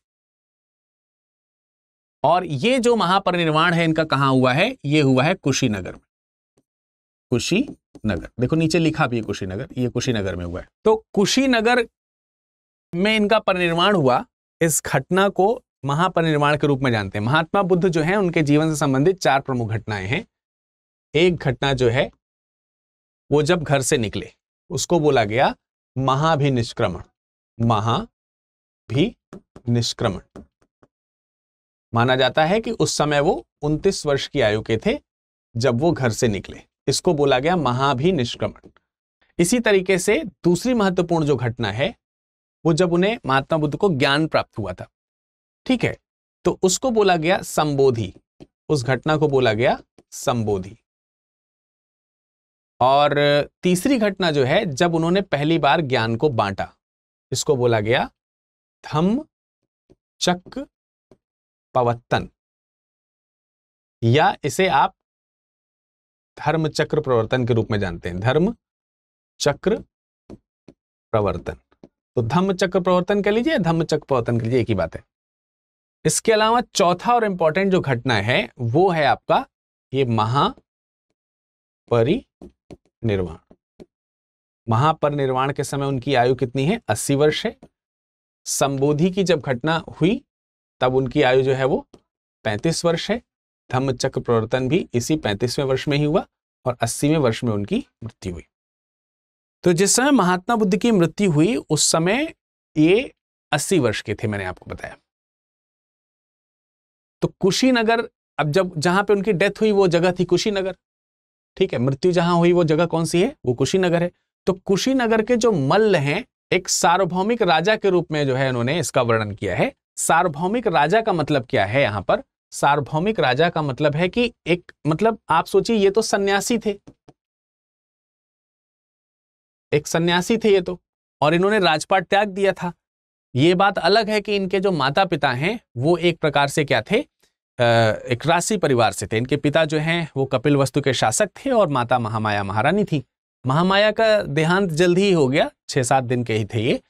और ये जो महापरिनिर्वाण है इनका कहां हुआ है ये हुआ है कुशीनगर में कुशीनगर देखो नीचे लिखा भी है कुशीनगर ये कुशीनगर में हुआ है तो कुशीनगर में इनका परिनिर्माण हुआ इस घटना को महापरिनिर्माण के रूप में जानते हैं महात्मा बुद्ध जो है उनके जीवन से संबंधित चार प्रमुख घटनाएं हैं एक घटना जो है वो जब घर से निकले उसको बोला गया महाभिनिष्क्रमण महाभिनिष्क्रमण माना जाता है कि उस समय वो उनतीस वर्ष की आयु के थे जब वो घर से निकले इसको बोला गया महाभिनिष्क्रमण इसी तरीके से दूसरी महत्वपूर्ण जो घटना है वो जब उन्हें महात्मा बुद्ध को ज्ञान प्राप्त हुआ था ठीक है तो उसको बोला गया संबोधि उस घटना को बोला गया संबोधि और तीसरी घटना जो है जब उन्होंने पहली बार ज्ञान को बांटा इसको बोला गया धम चक पवत्तन या इसे आप धर्म चक्र प्रवर्तन के रूप में जानते हैं धर्म चक्र प्रवर्तन तो धम्म चक्र प्रवर्तन कह लीजिए धम्म चक्र प्रवर्तन कह लीजिए एक ही बात है इसके अलावा चौथा और इंपॉर्टेंट जो घटना है वो है आपका ये महापरिनिर्वाण महापरिनिर्वाण के समय उनकी आयु कितनी है अस्सी वर्ष है संबोधि की जब घटना हुई तब उनकी आयु जो है वो पैंतीस वर्ष है धम्म चक्र प्रवर्तन भी इसी पैंतीसवें वर्ष में ही हुआ और अस्सीवें वर्ष में उनकी मृत्यु हुई तो जिस समय महात्मा बुद्ध की मृत्यु हुई उस समय ये अस्सी वर्ष के थे मैंने आपको बताया तो कुशीनगर अब जब जहां पे उनकी डेथ हुई वो जगह थी कुशीनगर ठीक है मृत्यु जहां हुई वो जगह कौन सी है वो कुशीनगर है तो कुशीनगर के जो मल्ल हैं एक सार्वभौमिक राजा के रूप में जो है उन्होंने इसका वर्णन किया है सार्वभौमिक राजा का मतलब क्या है यहां पर सार्वभौमिक राजा का मतलब है कि एक मतलब आप सोचिए ये तो सन्यासी थे एक सन्यासी थे ये तो और इन्होंने राजपाट त्याग दिया था ये बात अलग है कि इनके जो माता पिता हैं वो एक प्रकार से क्या थे एक राशि परिवार से थे इनके पिता जो हैं वो कपिल वस्तु के शासक थे और माता महामाया महारानी थी महामाया का देहांत जल्द ही हो गया छः सात दिन के ही थे ये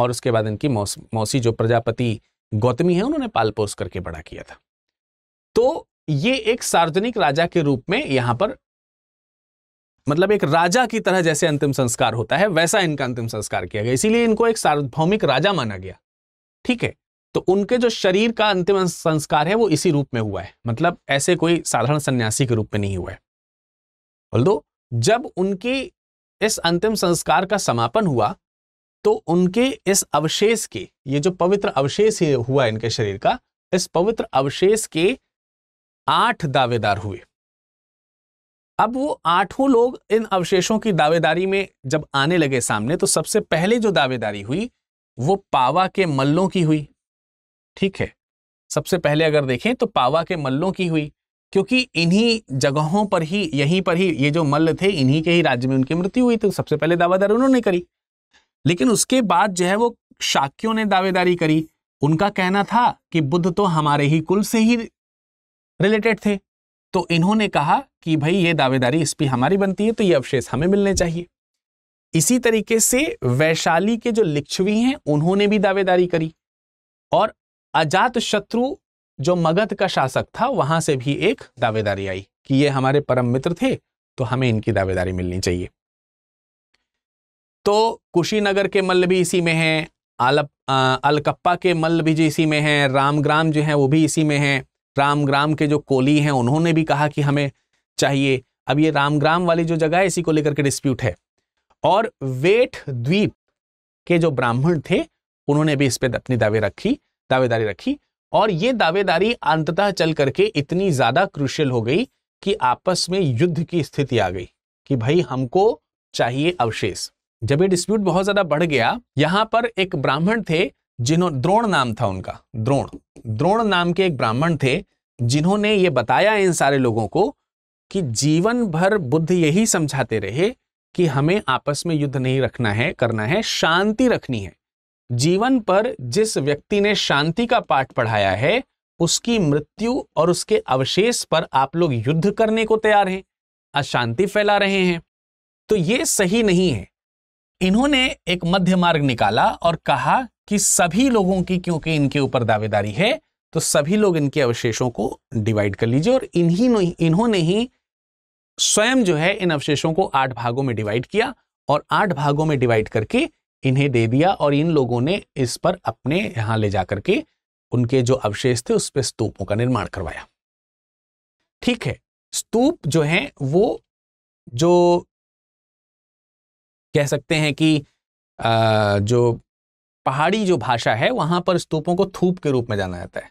और उसके बाद इनकी मौस, मौसी जो प्रजापति गौतमी है उन्होंने पाल पोस करके बड़ा किया था तो ये एक सार्वजनिक राजा के रूप में यहां पर मतलब एक राजा की तरह जैसे अंतिम संस्कार होता है वैसा इनका अंतिम संस्कार किया गया इसीलिए इनको एक सार्वभौमिक राजा माना गया ठीक है तो उनके जो शरीर का अंतिम संस्कार है वो इसी रूप में हुआ है मतलब ऐसे कोई साधारण सन्यासी के रूप में नहीं हुआ है बोल दो जब उनकी इस अंतिम संस्कार का समापन हुआ तो उनके इस अवशेष के ये जो पवित्र अवशेष हुआ इनके शरीर का इस पवित्र अवशेष के आठ दावेदार हुए अब वो आठों लोग इन अवशेषों की दावेदारी में जब आने लगे सामने तो सबसे पहले जो दावेदारी हुई वो पावा के मल्लों की हुई ठीक है सबसे पहले अगर देखें तो पावा के मल्लों की हुई क्योंकि इन्हीं जगहों पर ही यहीं पर ही ये जो मल्ल थे इन्हीं के ही राज्य में उनकी मृत्यु हुई तो सबसे पहले दावेदारी उन्होंने करी लेकिन उसके बाद जो है वो शाक्यों ने दावेदारी करी उनका कहना था कि बुद्ध तो हमारे ही कुल से ही रिलेटेड थे तो इन्होंने कहा कि भाई ये दावेदारी इस पर हमारी बनती है तो ये अवशेष हमें मिलने चाहिए इसी तरीके से वैशाली के जो लिच्छवी हैं उन्होंने भी दावेदारी करी और अजात शत्रु जो मगध का शासक था वहां से भी एक दावेदारी आई कि ये हमारे परम मित्र थे तो हमें इनकी दावेदारी मिलनी चाहिए तो कुशीनगर के मल्ल भी इसी में हैं आलप अलकप्पा के मल्ल भी जो इसी में हैं रामग्राम जो हैं वो भी इसी में हैं रामग्राम के जो कोली हैं उन्होंने भी कहा कि हमें चाहिए अब ये रामग्राम वाली जो जगह है इसी को लेकर के डिस्प्यूट है और वेट द्वीप के जो ब्राह्मण थे उन्होंने भी इस पर अपनी दावे रखी दावेदारी रखी और ये दावेदारी अंततः चल करके इतनी ज्यादा क्रुशियल हो गई कि आपस में युद्ध की स्थिति आ गई कि भाई हमको चाहिए अवशेष जब ये डिस्प्यूट बहुत ज्यादा बढ़ गया यहां पर एक ब्राह्मण थे जिन्हों द्रोण नाम था उनका द्रोण द्रोण नाम के एक ब्राह्मण थे जिन्होंने ये बताया इन सारे लोगों को कि जीवन भर बुद्ध यही समझाते रहे कि हमें आपस में युद्ध नहीं रखना है करना है शांति रखनी है जीवन पर जिस व्यक्ति ने शांति का पाठ पढ़ाया है उसकी मृत्यु और उसके अवशेष पर आप लोग युद्ध करने को तैयार हैं अशांति फैला रहे हैं तो ये सही नहीं है इन्होंने एक मध्य मार्ग निकाला और कहा कि सभी लोगों की क्योंकि इनके ऊपर दावेदारी है तो सभी लोग इनके अवशेषों को डिवाइड कर लीजिए और इन्हीं इन्होंने ही स्वयं जो है इन अवशेषों को आठ भागों में डिवाइड किया और आठ भागों में डिवाइड करके इन्हें दे दिया और इन लोगों ने इस पर अपने यहां ले जाकर के उनके जो अवशेष थे उस पर स्तूपों का निर्माण करवाया ठीक है स्तूप जो है वो जो कह सकते हैं कि आ, जो पहाड़ी जो भाषा है वहां पर स्तूपों को थूप के रूप में जाना जाता है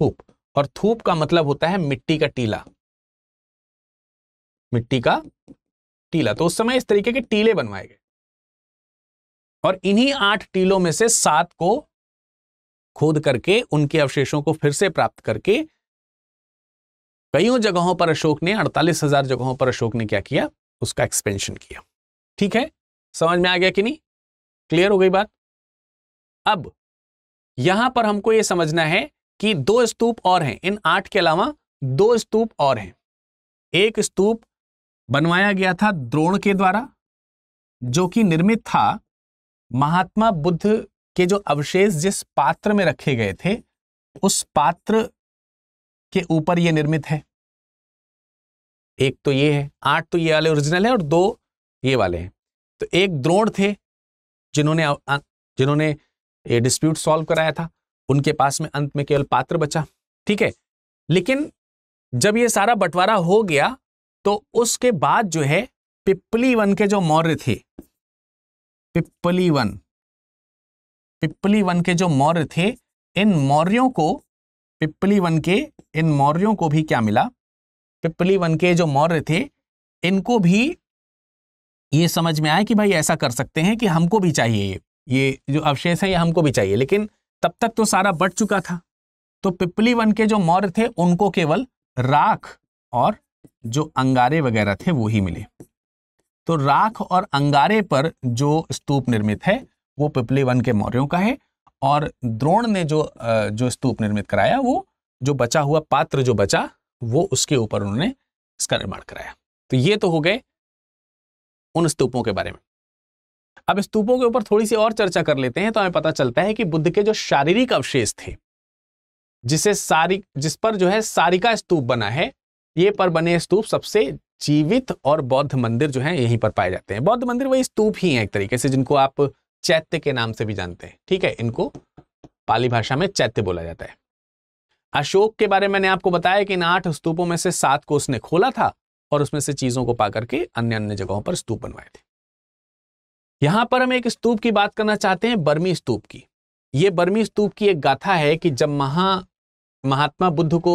थूप और थूप का मतलब होता है मिट्टी का टीला मिट्टी का टीला तो उस समय इस तरीके के टीले बनवाए गए और इन्हीं आठ टीलों में से सात को खोद करके उनके अवशेषों को फिर से प्राप्त करके कईयों जगहों पर अशोक ने अड़तालीस हजार जगहों पर अशोक ने क्या किया उसका एक्सपेंशन किया ठीक है समझ में आ गया कि नहीं क्लियर हो गई बात अब यहां पर हमको यह समझना है कि दो स्तूप और हैं इन आठ के अलावा दो स्तूप और हैं एक स्तूप बनवाया गया था द्रोण के द्वारा जो कि निर्मित था महात्मा बुद्ध के जो अवशेष जिस पात्र में रखे गए थे उस पात्र के ऊपर यह निर्मित है एक तो ये है आठ तो ये वाले ओरिजिनल है और दो ये वाले हैं तो एक द्रोण थे जिन्होंने जिन्होंने ये डिस्प्यूट सॉल्व कराया था उनके पास में अंत में केवल पात्र बचा ठीक है लेकिन जब ये सारा बंटवारा हो गया तो उसके बाद जो है पिपली वन के जो मौर्य थे पिपली वन पिपली वन के जो मौर्य थे इन मौर्यों को पिपली वन के इन मौर्यों को भी क्या मिला पिपली वन के जो मौर्य थे इनको भी ये समझ में आया कि भाई ऐसा कर सकते हैं कि हमको भी चाहिए ये ये जो अवशेष है ये हमको भी चाहिए लेकिन तब तक तो सारा बढ़ चुका था तो पिपली वन के जो मौर्य थे उनको केवल राख और जो अंगारे वगैरह थे वो ही मिले तो राख और अंगारे पर जो स्तूप निर्मित है वो पिपली वन के मौर्यों का है और द्रोण ने जो जो स्तूप निर्मित कराया वो जो बचा हुआ पात्र जो बचा वो उसके ऊपर उन्होंने इसका निर्माण कराया तो ये तो हो गए उन स्तूपों के बारे में अब स्तूपों के ऊपर थोड़ी सी और चर्चा कर लेते हैं तो हमें पता चलता है कि बुद्ध के जो शारीरिक अवशेष थे जिसे सारी जिस पर जो है सारिका स्तूप बना है ये पर बने स्तूप सबसे जीवित और बौद्ध मंदिर जो है यहीं पर पाए जाते हैं बौद्ध मंदिर वही स्तूप ही है एक तरीके से जिनको आप चैत्य के नाम से भी जानते हैं ठीक है इनको पाली भाषा में चैत्य बोला जाता है अशोक के बारे में मैंने आपको बताया कि इन आठ स्तूपों में से सात को उसने खोला था और उसमें से चीजों को पा करके अन्य अन्य जगहों पर स्तूप बनवाए थे यहां पर हम एक स्तूप की बात करना चाहते हैं बर्मी स्तूप की ये बर्मी स्तूप की एक गाथा है कि जब महा महात्मा बुद्ध को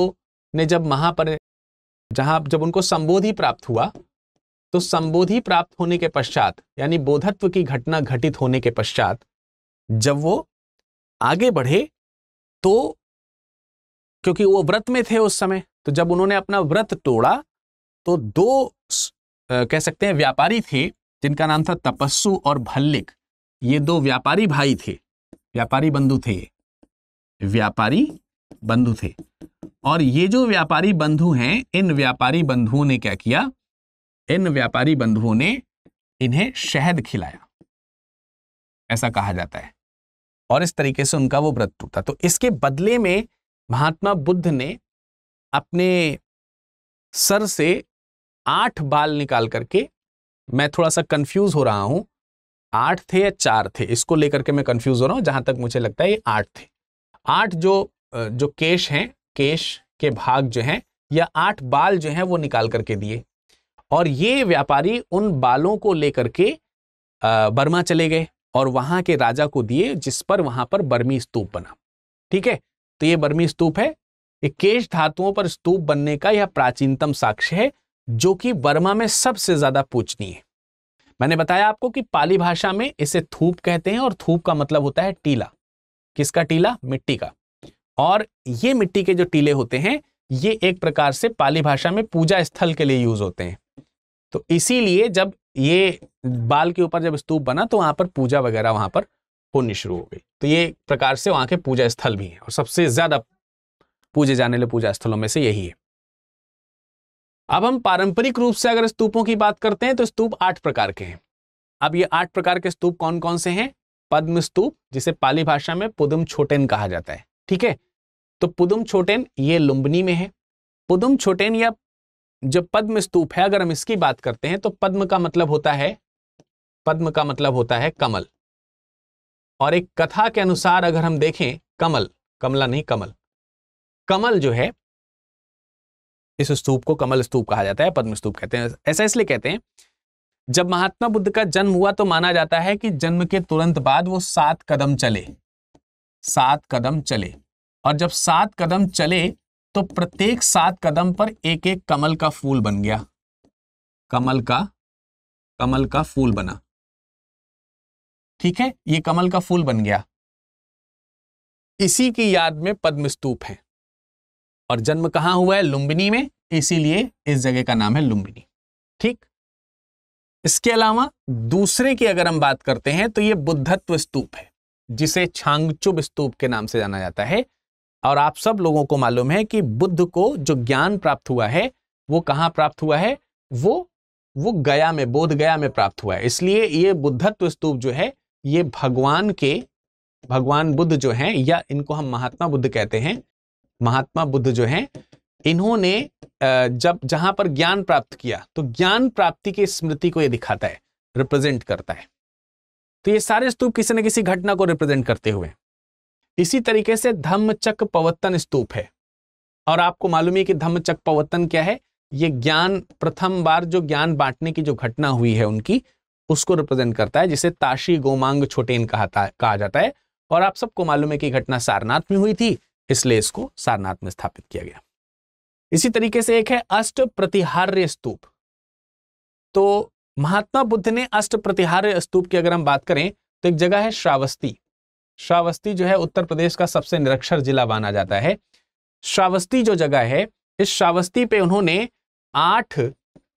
ने जब महापर जहां जब उनको संबोधि प्राप्त हुआ तो संबोधि प्राप्त होने के पश्चात यानी बोधत्व की घटना घटित होने के पश्चात जब वो आगे बढ़े तो क्योंकि वो व्रत में थे उस समय तो जब उन्होंने अपना व्रत तोड़ा तो दो कह सकते हैं व्यापारी थे जिनका नाम था तपस्सु और भल्लिक ये दो व्यापारी भाई थे व्यापारी बंधु थे व्यापारी बंधु थे और ये जो व्यापारी बंधु हैं इन व्यापारी बंधुओं ने क्या किया इन व्यापारी बंधुओं ने इन्हें शहद खिलाया ऐसा कहा जाता है और इस तरीके से उनका वो व्रत टूटा तो इसके बदले में महात्मा बुद्ध ने अपने सर से आठ बाल निकाल करके मैं थोड़ा सा कंफ्यूज हो रहा हूं आठ थे या चार थे इसको लेकर के मैं कंफ्यूज हो रहा हूं जहां तक मुझे लगता है ये आठ थे आठ जो जो केश हैं केश के भाग जो हैं या आठ बाल जो हैं वो निकाल करके दिए और ये व्यापारी उन बालों को लेकर के बर्मा चले गए और वहां के राजा को दिए जिस पर वहां पर बर्मी स्तूप बना ठीक है तो ये बर्मी स्तूप है ये केश धातुओं पर स्तूप बनने का यह प्राचीनतम साक्ष्य है जो कि वर्मा में सबसे ज्यादा पूछनी है मैंने बताया आपको कि पाली भाषा में इसे थूप कहते हैं और थूप का मतलब होता है टीला किसका टीला मिट्टी का और ये मिट्टी के जो टीले होते हैं ये एक प्रकार से पाली भाषा में पूजा स्थल के लिए यूज होते हैं तो इसीलिए जब ये बाल के ऊपर जब स्तूप बना तो वहां पर पूजा वगैरह वहां पर होनी शुरू हो गई तो ये प्रकार से वहां के पूजा स्थल भी हैं और सबसे ज्यादा पूजे जाने वाले पूजा स्थलों में से यही है अब हम पारंपरिक रूप से अगर स्तूपों की बात करते हैं तो स्तूप आठ प्रकार के हैं अब ये आठ प्रकार के स्तूप कौन कौन से हैं पद्म स्तूप जिसे पाली भाषा में पुदुम छोटेन कहा जाता है ठीक है तो पुदुम छोटेन ये लुम्बनी में है पुदुम छोटेन या जो पद्म स्तूप है अगर हम इसकी बात करते हैं तो पद्म का मतलब होता है पद्म का मतलब होता है कमल और एक कथा के अनुसार अगर हम देखें कमल कमला नहीं कमल कमल जो है इस स्तूप को कमल स्तूप कहा जाता है पद्म स्तूप कहते हैं ऐसा इसलिए कहते हैं जब महात्मा बुद्ध का जन्म हुआ तो माना जाता है कि जन्म के तुरंत बाद वो सात कदम चले सात कदम चले और जब सात कदम चले तो प्रत्येक सात कदम पर एक एक कमल का फूल बन गया कमल का कमल का फूल बना ठीक है ये कमल का फूल बन गया इसी की याद में पद्म स्तूप है और जन्म कहाँ हुआ है लुम्बिनी में इसीलिए इस जगह का नाम है लुम्बिनी ठीक इसके अलावा दूसरे की अगर हम बात करते हैं तो ये बुद्धत्व स्तूप है जिसे छांगचुब स्तूप के नाम से जाना जाता है और आप सब लोगों को मालूम है कि बुद्ध को जो ज्ञान प्राप्त हुआ है वो कहाँ प्राप्त हुआ है वो वो गया में बोध गया में प्राप्त हुआ है इसलिए ये बुद्धत्व स्तूप जो है ये भगवान के भगवान बुद्ध जो हैं या इनको हम महात्मा बुद्ध कहते हैं महात्मा बुद्ध जो हैं इन्होंने जब जहां पर ज्ञान प्राप्त किया तो ज्ञान प्राप्ति की स्मृति को यह दिखाता है रिप्रेजेंट करता है तो ये सारे स्तूप किसी न किसी घटना को रिप्रेजेंट करते हुए इसी तरीके से धम्मचक पवत्तन स्तूप है और आपको मालूम है कि धम्मचक पवत्तन क्या है ये ज्ञान प्रथम बार जो ज्ञान बांटने की जो घटना हुई है उनकी उसको रिप्रेजेंट करता है जिसे ताशी गोमांग छोटेन कहा, कहा जाता है और आप सबको मालूम है कि घटना सारनाथ में हुई थी इसलिए इसको सारनाथ में स्थापित किया गया इसी तरीके से एक है अष्ट प्रतिहार्य स्तूप तो महात्मा बुद्ध ने अष्ट प्रतिहार्य स्तूप की अगर हम बात करें तो एक जगह है श्रावस्ती श्रावस्ती जो है उत्तर प्रदेश का सबसे निरक्षर जिला माना जाता है श्रावस्ती जो जगह है इस श्रावस्ती पे उन्होंने आठ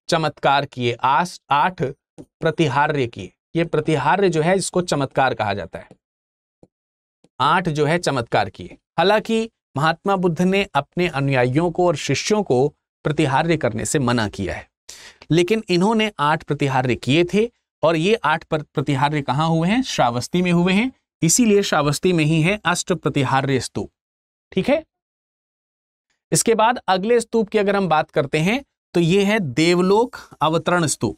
चमत्कार किए आठ प्रतिहार्य किए ये प्रतिहार्य जो है इसको चमत्कार कहा जाता है आठ जो है चमत्कार किए हालांकि महात्मा बुद्ध ने अपने अनुयायियों को और शिष्यों को प्रतिहार्य करने से मना किया है लेकिन इन्होंने आठ प्रतिहार्य किए थे और ये आठ प्रतिहार्य कहाँ हुए हैं श्रावस्ती में हुए हैं इसीलिए श्रावस्ती में ही है अष्ट प्रतिहार्य स्तूप ठीक है इसके बाद अगले स्तूप की अगर हम बात करते हैं तो ये है देवलोक अवतरण स्तूप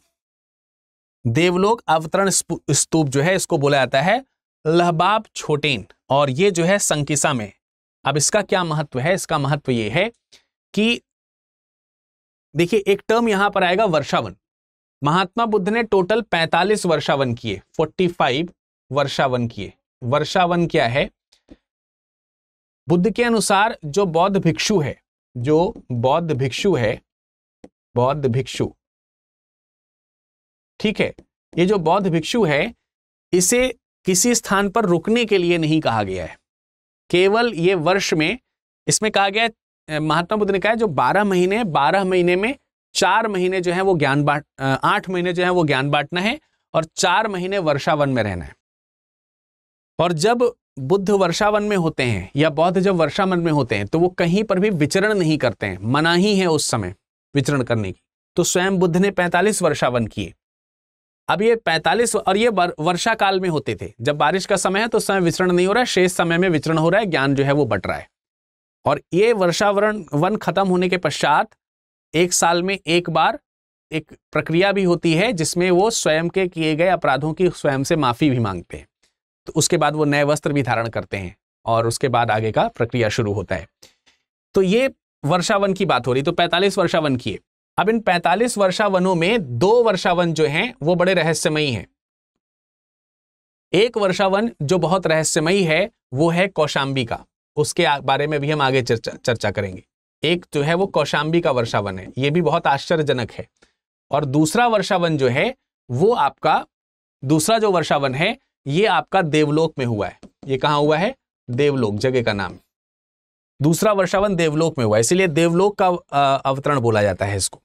देवलोक अवतरण स्तूप जो है इसको बोला जाता है लहबाब छोटेन और ये जो है संकिसा में अब इसका क्या महत्व है इसका महत्व ये है कि देखिए एक टर्म यहां पर आएगा वर्षावन महात्मा बुद्ध ने टोटल 45 वर्षावन किए 45 वर्षावन किए वर्षावन क्या है बुद्ध के अनुसार जो बौद्ध भिक्षु है जो बौद्ध भिक्षु है बौद्ध भिक्षु ठीक है ये जो बौद्ध भिक्षु है इसे किसी स्थान पर रुकने के लिए नहीं कहा गया है केवल ये वर्ष में इसमें कहा गया है महात्मा बुद्ध ने कहा है जो बारह महीने बारह महीने में चार महीने जो है वो ज्ञान बांट आठ महीने जो है वो ज्ञान बांटना है और चार महीने वर्षावन में रहना है और जब बुद्ध वर्षावन में होते हैं या बौद्ध जब वर्षावन में होते हैं तो वो कहीं पर भी विचरण नहीं करते हैं मना ही है उस समय विचरण करने की तो स्वयं बुद्ध ने 45 वर्षावन किए अब ये 45 और ये वर्षा काल में होते थे जब बारिश का समय है तो उस समय विचरण नहीं हो रहा है शेष समय में विचरण हो रहा है ज्ञान जो है वो बट रहा है और ये वर्षावरण वन खत्म होने के पश्चात एक साल में एक बार एक प्रक्रिया भी होती है जिसमें वो स्वयं के किए गए अपराधों की स्वयं से माफ़ी भी मांगते हैं तो उसके बाद वो नए वस्त्र भी धारण करते हैं और उसके बाद आगे का प्रक्रिया शुरू होता है तो ये वर्षावन की बात हो रही तो 45 वर्षावन की है अब इन 45 वर्षा वनों में दो वर्षावन जो हैं वो बड़े रहस्यमयी हैं एक वर्षावन जो बहुत रहस्यमयी है वो है कौशाम्बी का उसके बारे में भी हम आगे चर्चा चर्चा करेंगे एक जो है वो कौशाम्बी का वर्षावन है ये भी बहुत आश्चर्यजनक है और दूसरा वर्षावन जो है वो आपका दूसरा जो वर्षावन है ये आपका देवलोक में हुआ है ये कहाँ हुआ है देवलोक जगह का नाम दूसरा वर्षावन देवलोक में हुआ इसलिए देवलोक का अवतरण बोला जाता है इसको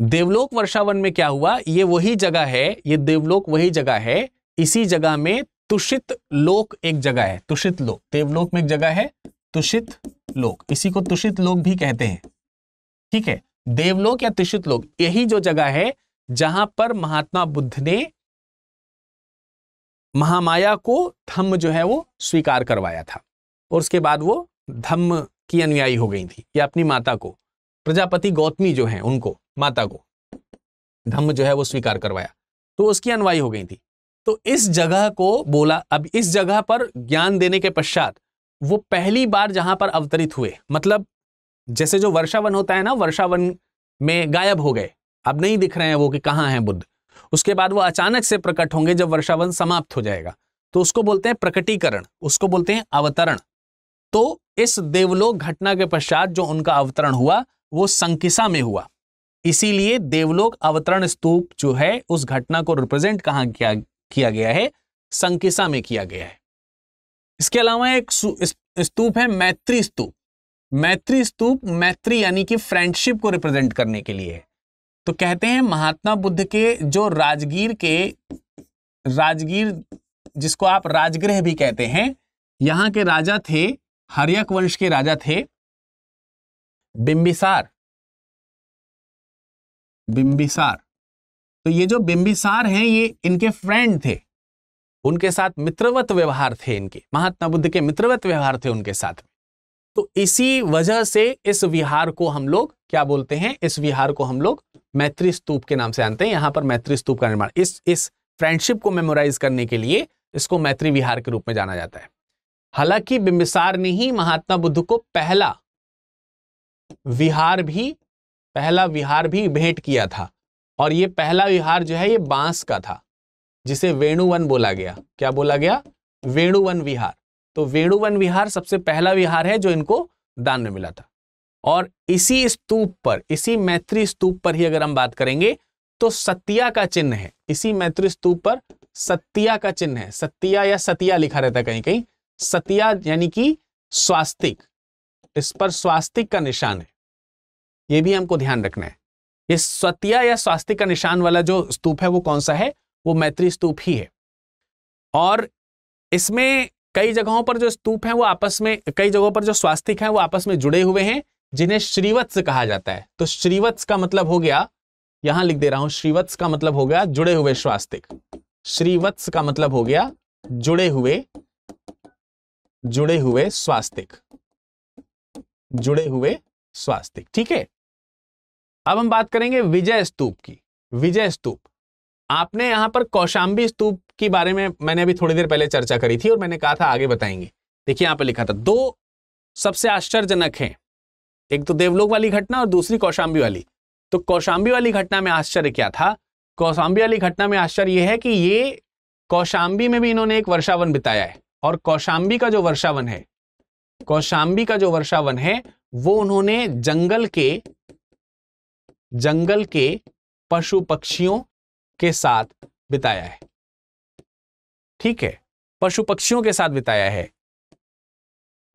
देवलोक वर्षावन में क्या हुआ ये वही जगह है ये देवलोक वही जगह है इसी जगह में तुषित लोक एक जगह है तुषित लोक देवलोक में एक जगह है तुषित लोक इसी को तुषित लोक भी कहते हैं ठीक है देवलोक या तुषित लोक यही जो जगह है जहां पर महात्मा बुद्ध ने महामाया को धम्म जो है वो स्वीकार करवाया था और उसके बाद वो धम्म की अनुयायी हो गई थी या अपनी माता को प्रजापति गौतमी जो है उनको माता को धम्म जो है वो स्वीकार करवाया तो उसकी अनुवाई हो गई थी तो इस जगह को बोला अब इस जगह पर ज्ञान देने के पश्चात वो पहली बार जहां पर अवतरित हुए मतलब जैसे जो वर्षावन होता है ना वर्षावन में गायब हो गए अब नहीं दिख रहे हैं वो कि कहाँ हैं बुद्ध उसके बाद वो अचानक से प्रकट होंगे जब वर्षावन समाप्त हो जाएगा तो उसको बोलते हैं प्रकटीकरण उसको बोलते हैं अवतरण तो इस देवलोक घटना के पश्चात जो उनका अवतरण हुआ वो संकिसा में हुआ इसीलिए देवलोक अवतरण स्तूप जो है उस घटना को रिप्रेजेंट कहां किया किया गया है संकिसा में किया गया है इसके अलावा एक स्तूप है मैत्री स्तूप मैत्री स्तूप मैत्री यानी कि फ्रेंडशिप को रिप्रेजेंट करने के लिए तो कहते हैं महात्मा बुद्ध के जो राजगीर के राजगीर जिसको आप राजगृह भी कहते हैं यहां के राजा थे हरियक वंश के राजा थे बिंबिसार बिंबिसार तो ये जो बिंबिसार हैं ये इनके फ्रेंड थे उनके साथ मित्रवत व्यवहार थे इनके महात्मा बुद्ध के मित्रवत व्यवहार थे उनके साथ तो इसी वजह से इस विहार को हम लोग क्या बोलते हैं इस विहार को हम लोग मैत्री स्तूप के नाम से जानते हैं यहाँ पर मैत्री स्तूप का निर्माण इस इस फ्रेंडशिप को मेमोराइज करने के लिए इसको मैत्री विहार के रूप में जाना जाता है हालांकि बिंबिसार ने ही महात्मा बुद्ध को पहला विहार भी पहला विहार भी भेंट किया था और ये पहला विहार जो है ये बांस का था जिसे वेणुवन बोला गया क्या बोला गया वेणुवन विहार तो वेणुवन विहार सबसे पहला विहार है जो इनको दान में मिला था और इसी स्तूप पर इसी मैत्री स्तूप पर ही अगर हम बात करेंगे तो सत्या का चिन्ह है इसी मैत्री स्तूप पर सत्या का चिन्ह है सत्या या सतिया लिखा रहता है कहीं कहीं सतिया यानी कि स्वास्तिक इस पर स्वास्तिक का निशान है ये भी हमको ध्यान रखना है ये स्वतिया या स्वास्थ्य का निशान वाला जो स्तूप है वो कौन सा है वो मैत्री स्तूप ही है और इसमें कई जगहों पर जो स्तूप हैं वो आपस में कई जगहों पर जो स्वास्तिक हैं वो आपस में जुड़े हुए हैं जिन्हें श्रीवत्स कहा जाता है तो श्रीवत्स का मतलब हो गया यहां लिख दे रहा हूं श्रीवत्स का मतलब हो गया जुड़े हुए स्वास्तिक श्रीवत्स का मतलब हो गया जुड़े हुए जुड़े हुए स्वास्तिक जुड़े हुए स्वास्तिक ठीक है अब हम बात करेंगे विजय स्तूप की विजय स्तूप आपने यहां पर कौशाम्बी स्तूप के बारे में मैंने अभी थोड़ी देर पहले चर्चा करी थी और मैंने कहा था आगे बताएंगे देखिए यहाँ पर लिखा था दो सबसे आश्चर्यजनक है एक तो देवलोक वाली घटना और दूसरी कौशाम्बी वाली तो कौशाम्बी वाली घटना में आश्चर्य क्या था कौशाम्बी वाली घटना में आश्चर्य यह है कि ये कौशाम्बी में भी इन्होंने एक वर्षावन बिताया है और कौशाम्बी का जो वर्षावन है कौशाम्बी का जो वर्षावन है वो उन्होंने जंगल के जंगल के पशु पक्षियों के साथ बिताया है ठीक है पशु पक्षियों के साथ बिताया है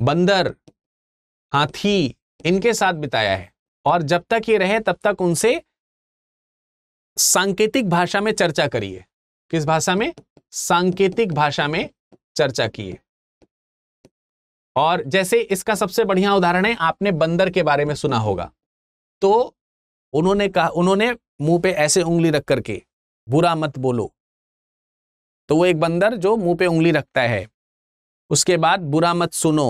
बंदर हाथी इनके साथ बिताया है और जब तक ये रहे तब तक उनसे सांकेतिक भाषा में चर्चा करिए किस भाषा में सांकेतिक भाषा में चर्चा किए और जैसे इसका सबसे बढ़िया उदाहरण है आपने बंदर के बारे में सुना होगा तो उन्होंने कहा उन्होंने मुंह पे ऐसे उंगली रख करके बुरा मत बोलो तो वो एक बंदर जो मुंह पे उंगली रखता है उसके बाद बुरा मत सुनो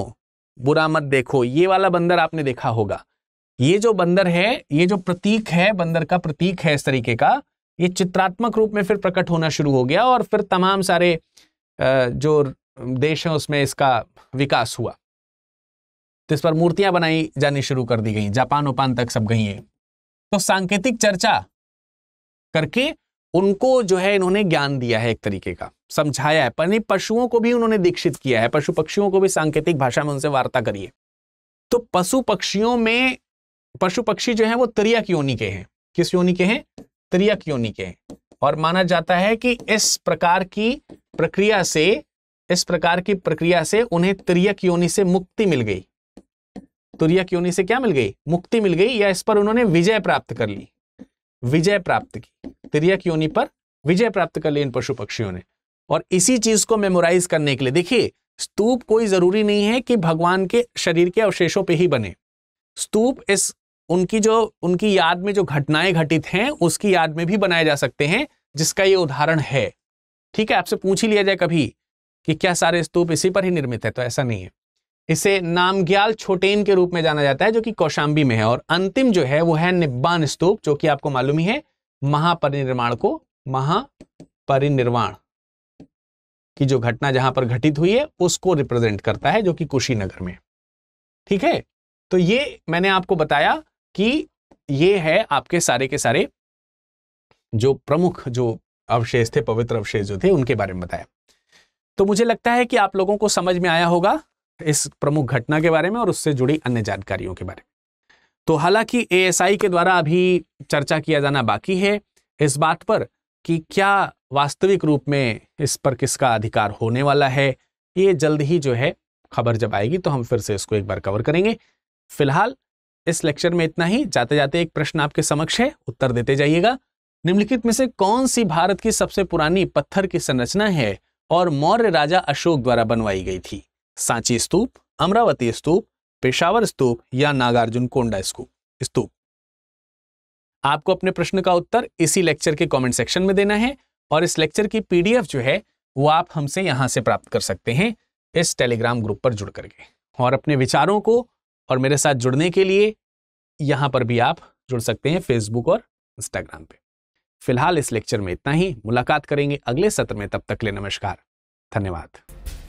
बुरा मत देखो ये वाला बंदर आपने देखा होगा ये जो बंदर है ये जो प्रतीक है बंदर का प्रतीक है इस तरीके का ये चित्रात्मक रूप में फिर प्रकट होना शुरू हो गया और फिर तमाम सारे जो देश हैं उसमें इसका विकास हुआ तो इस पर मूर्तियां बनाई जानी शुरू कर दी गई जापान उपान तक सब गई हैं तो सांकेतिक चर्चा करके उनको जो है इन्होंने ज्ञान दिया है एक तरीके का समझाया है पर पशुओं को भी उन्होंने दीक्षित किया है पशु पक्षियों को भी सांकेतिक भाषा में उनसे वार्ता करिए तो पशु पक्षियों में पशु पक्षी जो है वो त्रिया योनि के हैं किस योनि के हैं त्रिया योनि के हैं और माना जाता है कि इस प्रकार की प्रक्रिया से इस प्रकार की प्रक्रिया से उन्हें त्रियक योनि से मुक्ति मिल गई तुरिया क्योनी से क्या मिल गई मुक्ति मिल गई या इस पर उन्होंने विजय प्राप्त कर ली विजय प्राप्त की तुरिया क्योनी पर विजय प्राप्त कर ली इन पशु पक्षियों ने और इसी चीज को मेमोराइज करने के लिए देखिए स्तूप कोई जरूरी नहीं है कि भगवान के शरीर के अवशेषों पे ही बने स्तूप इस उनकी जो उनकी याद में जो घटनाएं घटित हैं उसकी याद में भी बनाए जा सकते हैं जिसका ये उदाहरण है ठीक है आपसे पूछ ही लिया जाए कभी कि क्या सारे स्तूप इसी पर ही निर्मित है तो ऐसा नहीं है इसे नामग्याल छोटेन के रूप में जाना जाता है जो कि कौशाम्बी में है और अंतिम जो है वो है निब्बान स्तूप जो कि आपको मालूम ही है महापरिनिर्माण को महापरिनिर्वाण की जो घटना जहां पर घटित हुई है उसको रिप्रेजेंट करता है जो कि कुशीनगर में ठीक है तो ये मैंने आपको बताया कि ये है आपके सारे के सारे जो प्रमुख जो अवशेष थे पवित्र अवशेष जो थे उनके बारे में बताया तो मुझे लगता है कि आप लोगों को समझ में आया होगा इस प्रमुख घटना के बारे में और उससे जुड़ी अन्य जानकारियों के बारे में तो हालांकि एएसआई के द्वारा अभी चर्चा किया जाना बाकी है इस बात पर कि क्या वास्तविक रूप में इस पर किसका अधिकार होने वाला है ये जल्द ही जो है खबर जब आएगी तो हम फिर से इसको एक बार कवर करेंगे फिलहाल इस लेक्चर में इतना ही जाते जाते एक प्रश्न आपके समक्ष है उत्तर देते जाइएगा निम्नलिखित में से कौन सी भारत की सबसे पुरानी पत्थर की संरचना है और मौर्य राजा अशोक द्वारा बनवाई गई थी सांची स्तूप अमरावती स्तूप पेशावर स्तूप या नागार्जुन कोंडा स्तूप स्तूप आपको अपने प्रश्न का उत्तर इसी लेक्चर के कमेंट सेक्शन में देना है और इस लेक्चर की पीडीएफ जो है वो आप हमसे यहां से प्राप्त कर सकते हैं इस टेलीग्राम ग्रुप पर जुड़ करके और अपने विचारों को और मेरे साथ जुड़ने के लिए यहां पर भी आप जुड़ सकते हैं फेसबुक और इंस्टाग्राम पे फिलहाल इस लेक्चर में इतना ही मुलाकात करेंगे अगले सत्र में तब तक ले नमस्कार धन्यवाद